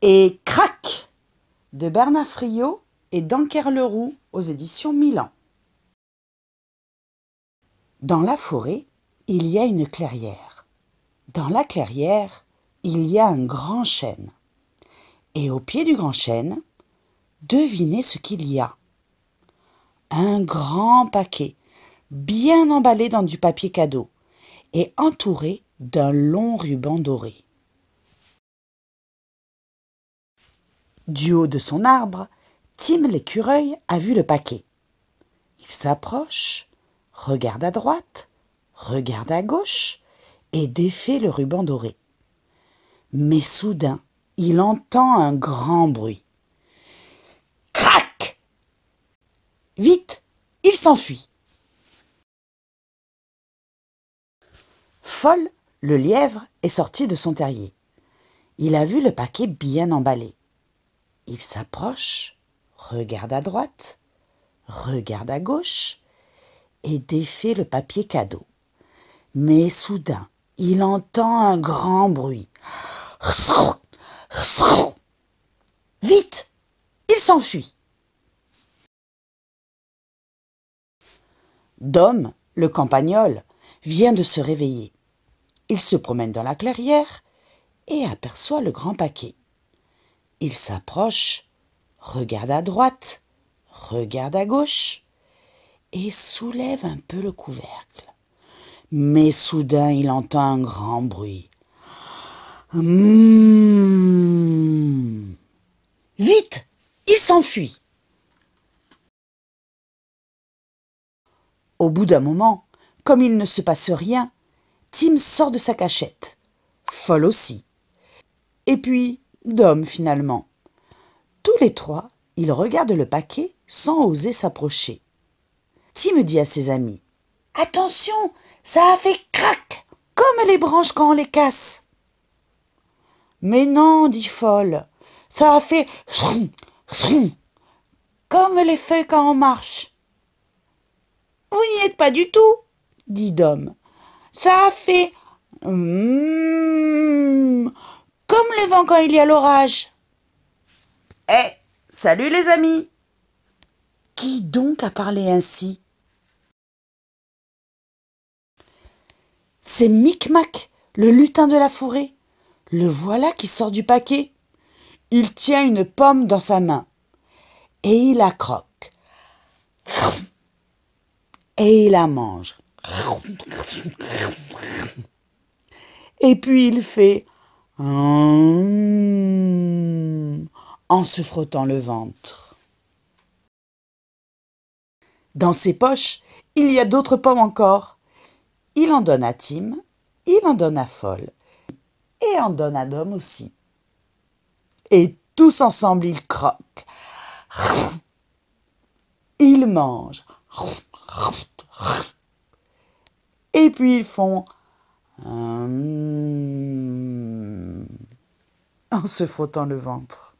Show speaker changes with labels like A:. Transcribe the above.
A: et Crac de Bernard Friot et d'Anker Leroux aux éditions Milan. Dans la forêt, il y a une clairière. Dans la clairière, il y a un grand chêne. Et au pied du grand chêne, devinez ce qu'il y a. Un grand paquet, bien emballé dans du papier cadeau et entouré d'un long ruban doré. Du haut de son arbre, Tim l'écureuil a vu le paquet. Il s'approche, regarde à droite, regarde à gauche et défait le ruban doré. Mais soudain, il entend un grand bruit. Crac Vite, il s'enfuit. Folle, le lièvre est sorti de son terrier. Il a vu le paquet bien emballé. Il s'approche, regarde à droite, regarde à gauche et défait le papier cadeau. Mais soudain, il entend un grand bruit. Vite Il s'enfuit. Dom, le campagnol, vient de se réveiller. Il se promène dans la clairière et aperçoit le grand paquet. Il s'approche, regarde à droite, regarde à gauche, et soulève un peu le couvercle. Mais soudain il entend un grand bruit. Hum. Vite, il s'enfuit. Au bout d'un moment, comme il ne se passe rien, Tim sort de sa cachette, folle aussi. Et puis, d'hommes finalement. Tous les trois, ils regardent le paquet sans oser s'approcher. Tim dit à ses amis Attention, ça a fait crac Comme les branches quand on les casse Mais non, dit Folle, ça a fait chroum, chroum, comme les feuilles quand on marche. Vous n'y êtes pas du tout, dit Dom. Ça a fait. Mm, quand il y a l'orage. Eh, salut les amis Qui donc a parlé ainsi C'est Micmac, le lutin de la forêt. Le voilà qui sort du paquet. Il tient une pomme dans sa main et il la croque. Et il la mange. Et puis il fait Hum. en se frottant le ventre. Dans ses poches, il y a d'autres pommes encore. Il en donne à Tim, il en donne à Folle, et en donne à Dom aussi. Et tous ensemble, ils croquent. Ils mangent. Et puis ils font en se frottant le ventre.